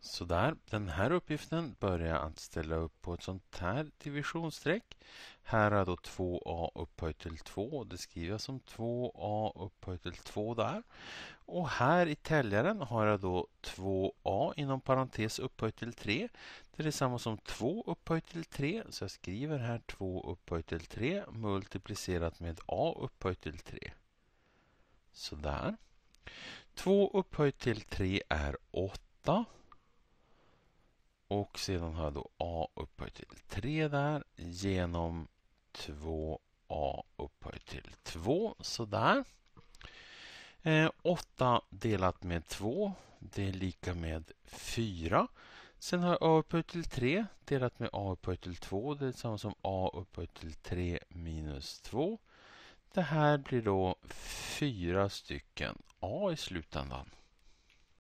Sådär, den här uppgiften börjar jag att ställa upp på ett sånt här divisionsstreck. Här har jag då 2a upphöjt till 2 det skriver jag som 2a upphöjt till 2 där. Och här i täljaren har jag då 2a inom parentes upphöjt till 3. Det är detsamma som 2 upphöjt till 3 så jag skriver här 2 upphöjt till 3 multiplicerat med a upphöjt till 3. Sådär. 2 upphöjt till 3 är 8. Och sedan har jag då a upphöjt till 3 där genom 2a upphöjt till 2, sådär. 8 eh, delat med 2, det är lika med 4. Sen har jag a upphöjt till 3 delat med a upphöjt till 2. Det är samma som a upphöjt till 3 minus 2. Det här blir då fyra stycken a i slutändan.